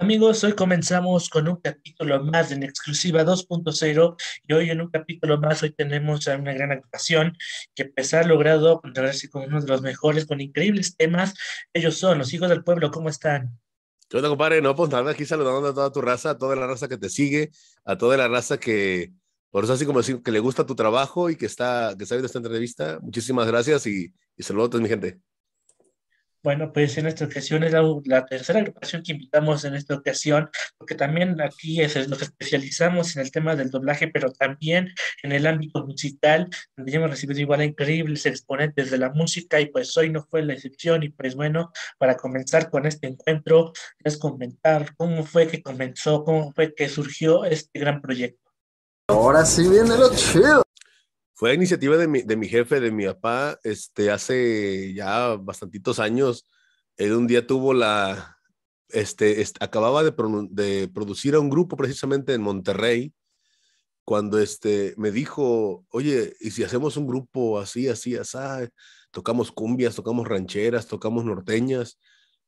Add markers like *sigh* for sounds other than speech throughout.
Amigos, hoy comenzamos con un capítulo más en exclusiva 2.0 y hoy en un capítulo más hoy tenemos a una gran actuación que pues ha logrado así con uno de los mejores, con increíbles temas. Ellos son los hijos del pueblo, ¿cómo están? ¿Qué onda, compadre? No, pues nada, aquí saludando a toda tu raza, a toda la raza que te sigue, a toda la raza que, por eso así como decir, que le gusta tu trabajo y que está, que está viendo esta entrevista. Muchísimas gracias y, saludos a mi gente. Bueno, pues en esta ocasión es la, tercera agrupación que invitamos en esta ocasión, porque también aquí es, nos especializamos en el tema del doblaje, pero también en el ámbito musical, donde hemos recibido igual a increíbles exponentes de la música y pues hoy no fue la excepción y pues bueno, para comenzar con este encuentro, es comentar cómo fue que comenzó, cómo fue que surgió este gran proyecto. Ahora sí viene lo chido. Fue iniciativa de mi, jefe, de mi papá, este, hace ya bastantitos años. Él un día tuvo la, este, acababa de, de, producir a un grupo precisamente en Monterrey, cuando este, me dijo, oye, ¿y si hacemos un grupo así, así, así? Tocamos cumbias, tocamos rancheras, tocamos norteñas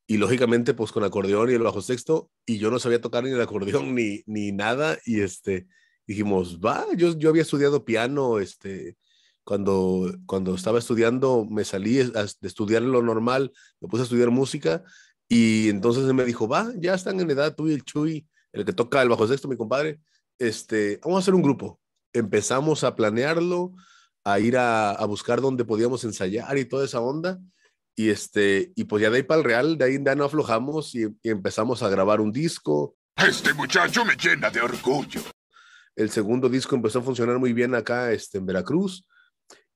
y lógicamente pues con acordeón y el bajo sexto y yo no sabía tocar ni el acordeón *laughs* ni, ni nada y este dijimos, va, yo, yo había estudiado piano, este, cuando, cuando estaba estudiando, me salí de estudiar lo normal, me puse a estudiar música y entonces me dijo, va, ya están en edad tú y el Chuy, el que toca el bajo sexto, mi compadre, este, vamos a hacer un grupo. Empezamos a planearlo, a ir a, a buscar dónde podíamos ensayar y toda esa onda. Y, este, y pues ya de ahí para el real, de ahí ya no aflojamos y empezamos a grabar un disco. Este muchacho me llena de orgullo. El segundo disco empezó a funcionar muy bien acá este, en Veracruz.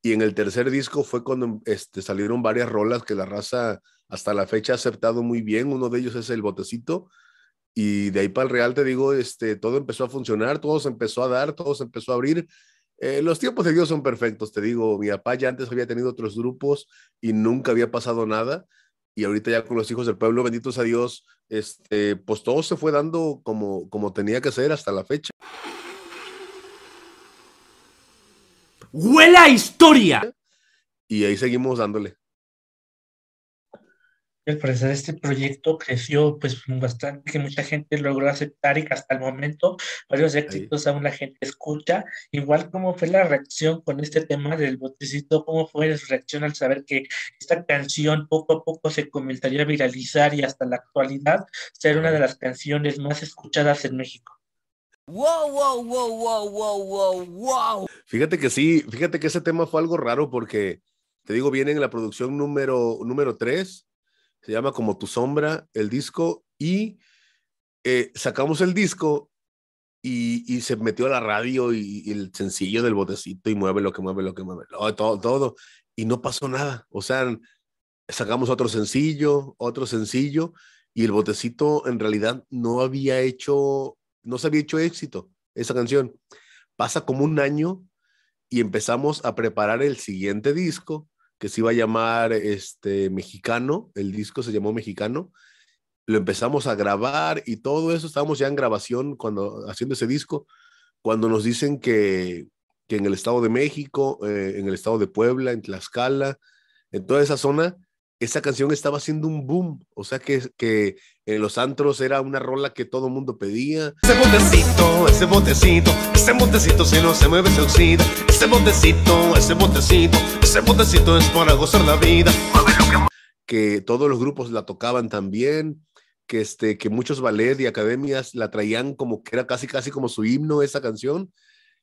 Y en el tercer disco fue cuando este, salieron varias rolas que la raza hasta la fecha ha aceptado muy bien. Uno de ellos es El Botecito. Y de ahí para el Real, te digo, este, todo empezó a funcionar, todo se empezó a dar, todo se empezó a abrir. Eh, los tiempos de Dios son perfectos, te digo. Mi papá ya antes había tenido otros grupos y nunca había pasado nada. Y ahorita ya con los hijos del pueblo, benditos a Dios, este, pues todo se fue dando como, como tenía que ser hasta la fecha. ¡Huele a historia. Y ahí seguimos dándole. proceso de este proyecto creció pues bastante, que mucha gente logró aceptar y que hasta el momento varios éxitos aún la gente escucha. Igual cómo fue la reacción con este tema del botecito, cómo fue su reacción al saber que esta canción poco a poco se comenzaría a viralizar y hasta la actualidad ser una de las canciones más escuchadas en México. Wow, wow, wow, wow, wow, wow, wow. Fíjate que sí, fíjate que ese tema fue algo raro porque, te digo, viene en la producción número, número 3, se llama Como tu sombra, el disco, y eh, sacamos el disco y, se metió a la radio y, el sencillo del botecito y mueve lo que mueve, lo que mueve, todo, todo, y no pasó nada. O sea, sacamos otro sencillo, otro sencillo, y el botecito en realidad no había hecho no se había hecho éxito esa canción. Pasa como un año y empezamos a preparar el siguiente disco que se iba a llamar este Mexicano, el disco se llamó Mexicano. Lo empezamos a grabar y todo eso, estábamos ya en grabación cuando haciendo ese disco, cuando nos dicen que, en el estado de México, eh, en el estado de Puebla, en Tlaxcala, en toda esa zona, esa canción estaba haciendo un boom, o sea que, que en eh, los antros era una rola que todo mundo pedía. Ese botecito, ese botecito, ese botecito si no se mueve se oxida. Ese botecito, ese botecito, ese botecito es para gozar la vida. Que todos los grupos la tocaban también, que, este, que muchos ballet y academias la traían como que era casi casi como su himno esa canción.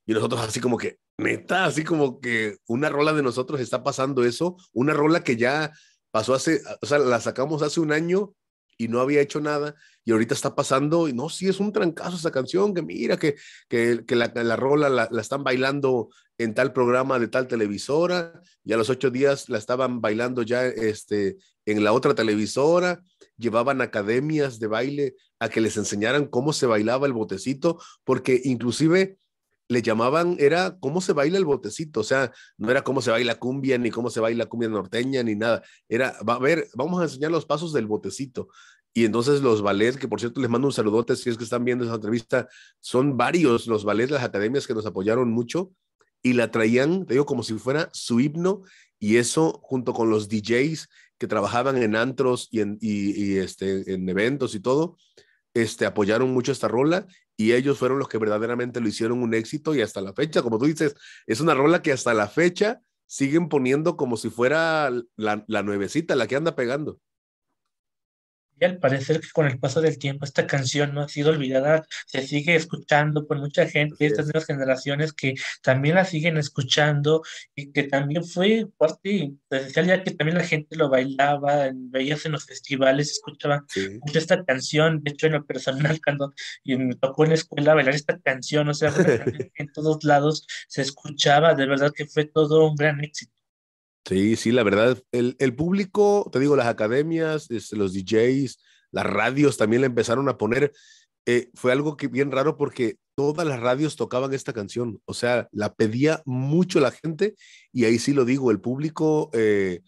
Y nosotros así como que, neta, así como que una rola de nosotros está pasando eso, una rola que ya pasó hace, o sea, la sacamos hace un año y no había hecho nada y ahorita está pasando y no, sí es un trancazo esa canción, que mira, que, que, que la, la, rola la, están bailando en tal programa de tal televisora y a los ocho días la estaban bailando ya este, en la otra televisora, llevaban academias de baile a que les enseñaran cómo se bailaba el botecito, porque inclusive le llamaban, era cómo se baila el botecito, o sea, no era cómo se baila cumbia, ni cómo se baila cumbia norteña, ni nada, era, va a ver, vamos a enseñar los pasos del botecito. Y entonces los ballets, que por cierto les mando un saludote si es que están viendo esa entrevista, son varios los ballets, las academias que nos apoyaron mucho y la traían, te digo, como si fuera su himno y eso junto con los DJs que trabajaban en antros y en, y, este, en eventos y todo, este, apoyaron mucho esta rola y ellos fueron los que verdaderamente lo hicieron un éxito y hasta la fecha, como tú dices, es una rola que hasta la fecha siguen poniendo como si fuera la, la nuevecita, la que anda pegando. Y al parecer que con el paso del tiempo esta canción no ha sido olvidada, se sigue escuchando por mucha gente, de estas nuevas generaciones que también la siguen escuchando y que también fue parte esencial ya que también la gente lo bailaba, veías en los festivales, escuchaba mucho esta canción, de hecho en lo personal cuando me tocó en la escuela bailar esta canción, o sea, *laughs* en todos lados se escuchaba, de verdad que fue todo un gran éxito. Sí, sí, la verdad, el, público, te digo, las academias, este, los DJs, las radios también le empezaron a poner. Eh, fue algo que bien raro porque todas las radios tocaban esta canción, o sea, la pedía mucho la gente y ahí sí lo digo, el público, eh,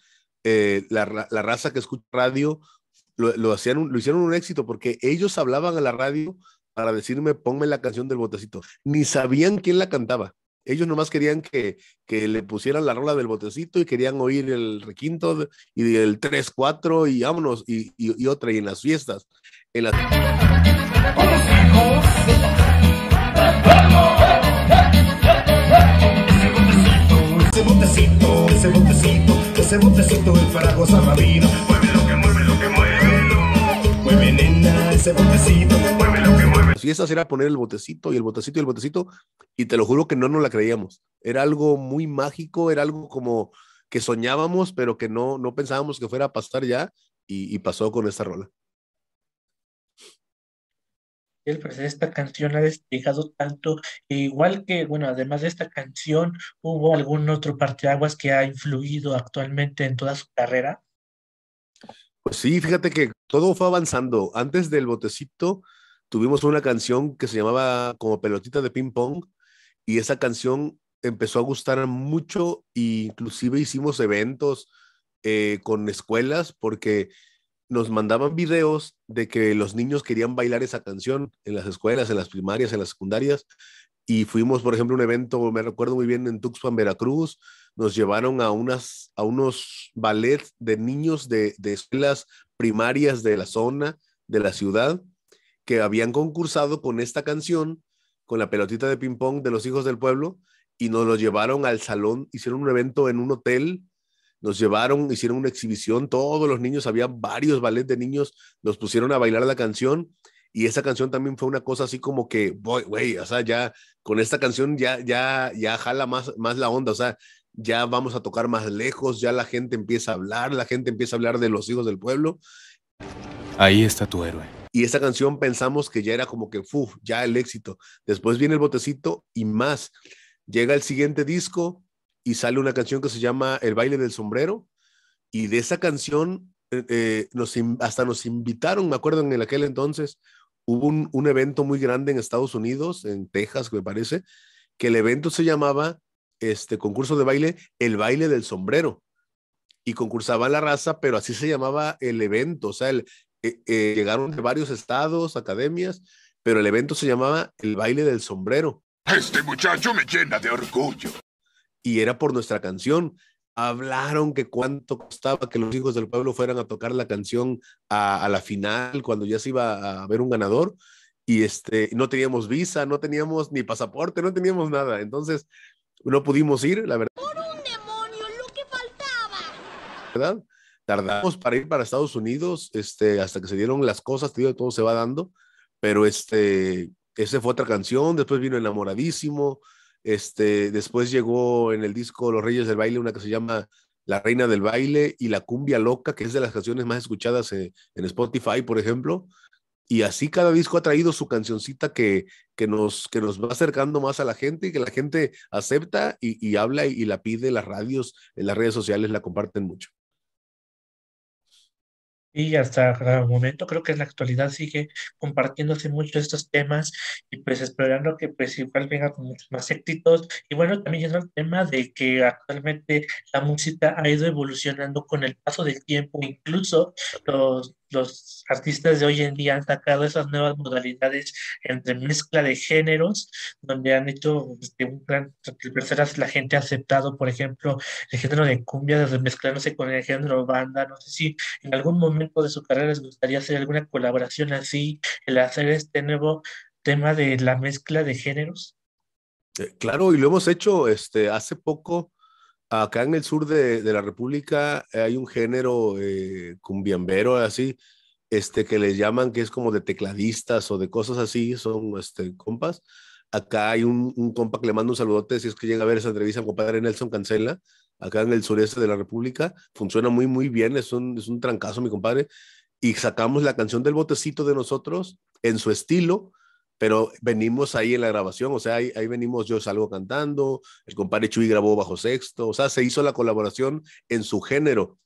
eh, la, raza que escucha radio, lo, hacían, lo hicieron un éxito porque ellos hablaban a la radio para decirme, ponme la canción del botecito. Ni sabían quién la cantaba. Ellos nomás querían que, que le pusieran la rola del botecito y querían oír el requinto y el 3-4 y vámonos, y, y, y, otra, y en las fiestas. En las... Ese botecito, ese botecito, ese botecito es para gozar la vida. Mueve lo que mueve, lo que mueve, mueve nena, ese botecito y fiestas era poner el botecito y el botecito y el botecito, y te lo juro que no nos la creíamos. Era algo muy mágico, era algo como que soñábamos, pero que no, no pensábamos que fuera a pasar ya, y, pasó con esta rola. El esta canción ha despejado tanto, e igual que, bueno, además de esta canción, ¿hubo algún otro parteaguas que ha influido actualmente en toda su carrera? Pues sí, fíjate que todo fue avanzando. Antes del botecito, tuvimos una canción que se llamaba como pelotita de ping pong y esa canción empezó a gustar mucho e inclusive hicimos eventos eh, con escuelas porque nos mandaban videos de que los niños querían bailar esa canción en las escuelas, en las primarias, en las secundarias y fuimos, por ejemplo, a un evento, me recuerdo muy bien, en Tuxpan, Veracruz, nos llevaron a, unas, a unos ballets de niños de, de escuelas primarias de la zona, de la ciudad, que habían concursado con esta canción, con la pelotita de ping-pong de los hijos del pueblo, y nos los llevaron al salón, hicieron un evento en un hotel, nos llevaron, hicieron una exhibición, todos los niños, había varios ballet de niños, Nos pusieron a bailar la canción, y esa canción también fue una cosa así como que, güey, o sea, ya con esta canción ya, ya, ya jala más, más la onda, o sea, ya vamos a tocar más lejos, ya la gente empieza a hablar, la gente empieza a hablar de los hijos del pueblo. Ahí está tu héroe y esa canción pensamos que ya era como que, uff, ya el éxito. Después viene el botecito y más. Llega el siguiente disco y sale una canción que se llama El baile del sombrero y de esa canción eh, eh, hasta nos invitaron, me acuerdo en aquel entonces, hubo un, un, evento muy grande en Estados Unidos, en Texas, me parece, que el evento se llamaba este concurso de baile, el baile del sombrero. Y concursaba la raza, pero así se llamaba el evento, o sea, el, eh, eh, llegaron de varios estados, academias, pero el evento se llamaba El baile del sombrero. Este muchacho me llena de orgullo. Y era por nuestra canción. Hablaron que cuánto costaba que los hijos del pueblo fueran a tocar la canción a, la final, cuando ya se iba a ver un ganador y este, no teníamos visa, no teníamos ni pasaporte, no teníamos nada. Entonces, no pudimos ir, la verdad. Por un demonio, lo que faltaba. ¿Verdad? tardamos para ir para Estados Unidos, este, hasta que se dieron las cosas, todo se va dando, pero este, esa fue otra canción, después vino Enamoradísimo, este, después llegó en el disco Los Reyes del Baile una que se llama La Reina del Baile y La Cumbia Loca, que es de las canciones más escuchadas en, Spotify, por ejemplo, y así cada disco ha traído su cancioncita que, que, nos, que nos va acercando más a la gente y que la gente acepta y, habla y, y, la pide, las radios, en las redes sociales la comparten mucho. Y hasta el momento creo que en la actualidad sigue compartiéndose mucho estos temas y pues esperando que pues igual venga con muchos más éxitos. Y bueno, también es el tema de que actualmente la música ha ido evolucionando con el paso del tiempo, incluso los los artistas de hoy en día han sacado esas nuevas modalidades entre mezcla de géneros, donde han hecho este, un gran, la gente ha aceptado, por ejemplo, el género de cumbia, de mezclándose con el género banda, no sé si en algún momento de su carrera les gustaría hacer alguna colaboración así, el hacer este nuevo tema de la mezcla de géneros. Eh, claro, y lo hemos hecho este, hace poco acá en el sur de, la República eh, hay un género eh, cumbiambero así, este, que les llaman que es como de tecladistas o de cosas así, son este, compas. Acá hay un, compa que le mando un saludote, si es que llega a ver esa entrevista, compadre Nelson Cancela, acá en el sureste de la República. Funciona muy, muy bien, es un, es un trancazo, mi compadre. Y sacamos la canción del botecito de nosotros en su estilo, pero venimos ahí en la grabación, o sea, ahí, venimos, yo salgo cantando, el compadre Chuy grabó bajo sexto, o sea, se hizo la colaboración en su género.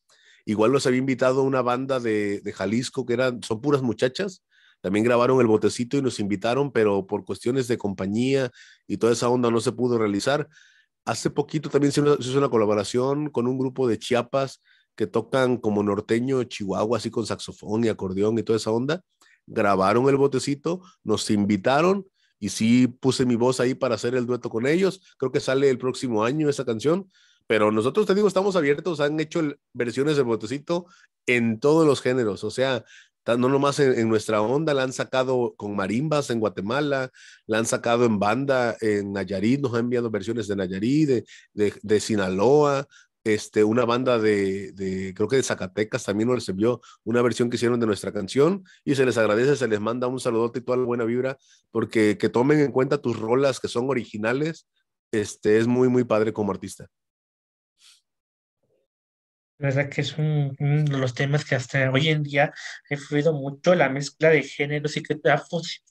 Igual los había invitado una banda de, de, Jalisco que eran, son puras muchachas, también grabaron el botecito y nos invitaron, pero por cuestiones de compañía y toda esa onda no se pudo realizar. Hace poquito también se, hizo una colaboración con un grupo de Chiapas que tocan como norteño, Chihuahua, así con saxofón y acordeón y toda esa onda grabaron el botecito, nos invitaron y sí puse mi voz ahí para hacer el dueto con ellos. Creo que sale el próximo año esa canción, pero nosotros te digo, estamos abiertos, han hecho versiones del botecito en todos los géneros, o sea, no nomás en, nuestra onda, la han sacado con marimbas en Guatemala, la han sacado en banda en Nayarit, nos han enviado versiones de Nayarit, de, de Sinaloa, este, una banda de, creo que de Zacatecas también nos recibió una versión que hicieron de nuestra canción y se les agradece, se les manda un saludote y toda la buena vibra, porque que tomen en cuenta tus rolas que son originales, este, es muy, muy padre como artista verdad que es uno de los temas que hasta hoy en día ha influido mucho la mezcla de géneros y que ha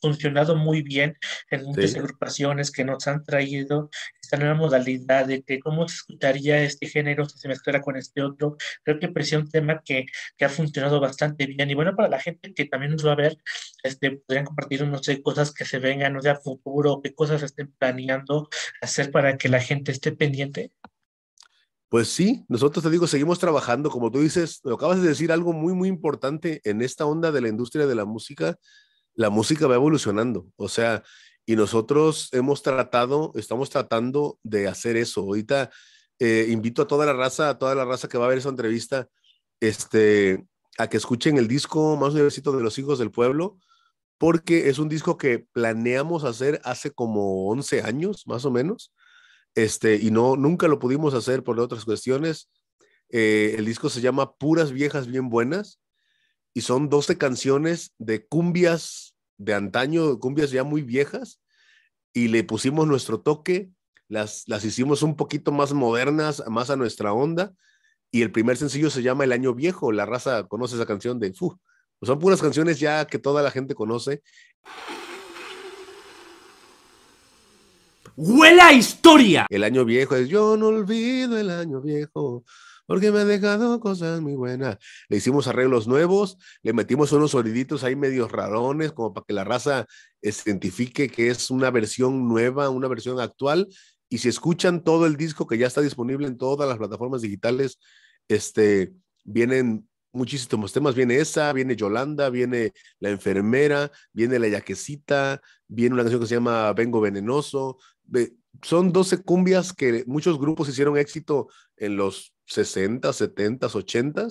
funcionado muy bien en muchas agrupaciones que nos han traído esta nueva modalidad de que cómo se escucharía este género si se mezclara con este otro. Creo que pues, es un tema que, que, ha funcionado bastante bien. Y bueno, para la gente que también nos va a ver, este, podrían compartir, no sé, cosas que se vengan, o sea a futuro, qué cosas estén planeando hacer para que la gente esté pendiente. Pues sí, nosotros te digo, seguimos trabajando, como tú dices, lo acabas de decir algo muy, muy importante en esta onda de la industria de la música, la música va evolucionando, o sea, y nosotros hemos tratado, estamos tratando de hacer eso. Ahorita eh, invito a toda la raza, a toda la raza que va a ver esa entrevista, este, a que escuchen el disco más universito de los hijos del pueblo, porque es un disco que planeamos hacer hace como 11 años, más o menos este, y no, nunca lo pudimos hacer por otras cuestiones. Eh, el disco se llama Puras Viejas Bien Buenas y son 12 canciones de cumbias de antaño, cumbias ya muy viejas, y le pusimos nuestro toque, las, las hicimos un poquito más modernas, más a nuestra onda, y el primer sencillo se llama El Año Viejo, la raza conoce esa canción de, son puras canciones ya que toda la gente conoce. huele a historia. El año viejo es yo no olvido el año viejo. Porque me ha dejado cosas muy buenas. Le hicimos arreglos nuevos, le metimos unos soniditos ahí medios rarones, como para que la raza se identifique que es una versión nueva, una versión actual. Y si escuchan todo el disco que ya está disponible en todas las plataformas digitales, este, vienen muchísimos temas. Viene esa, viene Yolanda, viene La Enfermera, viene La Yaquecita, viene una canción que se llama Vengo Venenoso, son 12 cumbias que muchos grupos hicieron éxito en los 60, 70, 80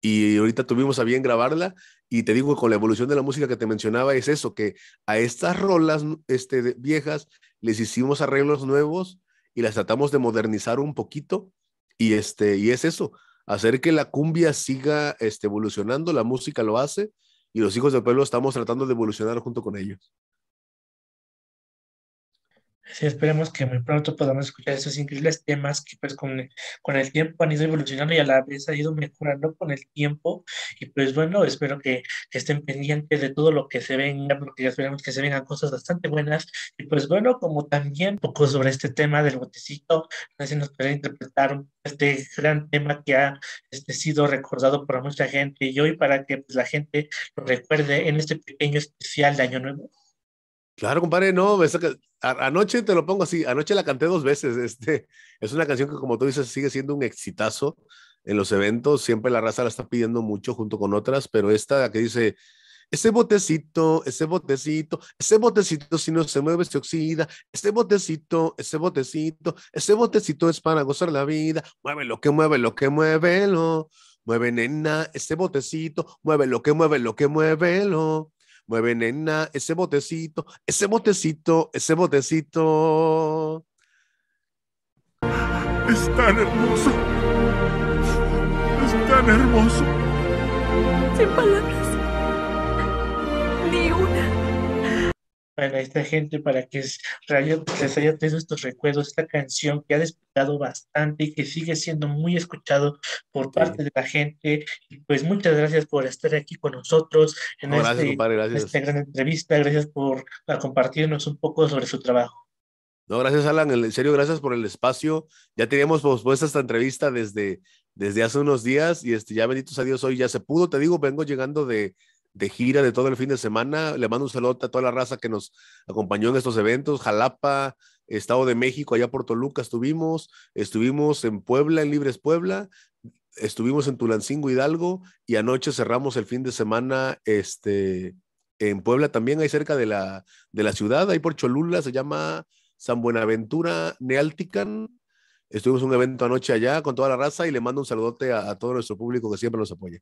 y ahorita tuvimos a bien grabarla y te digo con la evolución de la música que te mencionaba es eso que a estas rolas este, viejas les hicimos arreglos nuevos y las tratamos de modernizar un poquito y este y es eso hacer que la cumbia siga este, evolucionando la música lo hace y los hijos del pueblo estamos tratando de evolucionar junto con ellos Sí, esperemos que muy pronto podamos escuchar esos increíbles temas que pues con, con, el tiempo han ido evolucionando y a la vez ha ido mejorando con el tiempo. Y pues bueno, espero que, estén pendientes de todo lo que se venga, porque ya esperemos que se vengan cosas bastante buenas. Y pues bueno, como también un poco sobre este tema del botecito, si nos puede interpretar este gran tema que ha este, sido recordado por mucha gente y hoy para que pues, la gente lo recuerde en este pequeño especial de Año Nuevo. Claro, compadre, no, anoche te lo pongo así, anoche la canté dos veces, este, es una canción que como tú dices sigue siendo un exitazo en los eventos, siempre la raza la está pidiendo mucho junto con otras, pero esta que dice, ese botecito, ese botecito, ese botecito si no se mueve se oxida, ese botecito, ese botecito, ese botecito es para gozar la vida, mueve lo que mueve, lo que muévelo, mueve nena, ese botecito, mueve lo que mueve, lo que muévelo. Mueve nena ese botecito, ese botecito, ese botecito. Es tan hermoso. Es tan hermoso. Sin palabras. Ni una a esta gente para que les haya traído estos recuerdos, esta canción que ha despertado bastante y que sigue siendo muy escuchado por parte de la gente. pues muchas gracias por estar aquí con nosotros en este, esta gran entrevista. Gracias por compartirnos un poco sobre su trabajo. No, gracias Alan, en serio, gracias por el espacio. Ya teníamos pospuesta esta entrevista desde, desde hace unos días y este, ya benditos a Dios hoy ya se pudo. Te digo, vengo llegando de, de gira de todo el fin de semana. Le mando un saludo a toda la raza que nos acompañó en estos eventos. Jalapa, Estado de México, allá por Toluca estuvimos, estuvimos en Puebla, en Libres Puebla, estuvimos en Tulancingo, Hidalgo, y anoche cerramos el fin de semana este, en Puebla también, ahí cerca de la, de la ciudad, ahí por Cholula, se llama San Buenaventura Nealtican. Estuvimos un evento anoche allá con toda la raza y le mando un saludote a todo nuestro público que siempre nos apoya.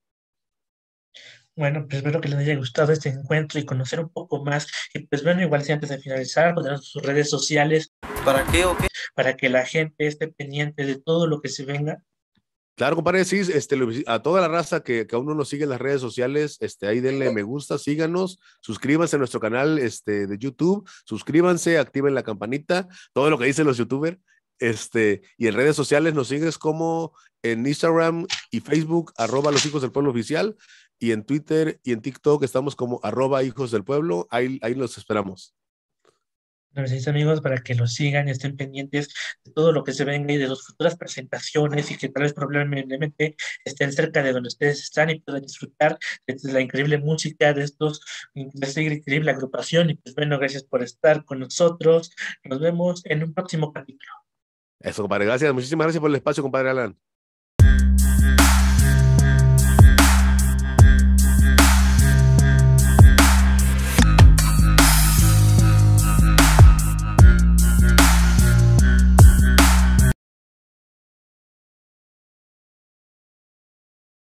Bueno, pues espero que les haya gustado este encuentro y conocer un poco más. Y pues bueno, igual si antes de finalizar, pongan pues sus redes sociales. ¿Para qué o qué? Para que la gente esté pendiente de todo lo que se venga. Claro, compadre, este, a toda la raza que, que aún no nos sigue en las redes sociales, este, ahí denle me gusta, síganos, suscríbanse a nuestro canal este, de YouTube, suscríbanse, activen la campanita, todo lo que dicen los youtubers. Este, y en redes sociales nos sigues como en Instagram y Facebook, arroba los hijos del pueblo oficial, y en Twitter y en TikTok estamos como arroba hijos del pueblo. Ahí, ahí los esperamos. Gracias amigos para que los sigan y estén pendientes de todo lo que se venga y de las futuras presentaciones y que tal vez probablemente estén cerca de donde ustedes están y puedan disfrutar de la increíble música de estos de esta increíble agrupación y pues bueno gracias por estar con nosotros nos vemos en un próximo capítulo eso compadre gracias muchísimas gracias por el espacio compadre Alan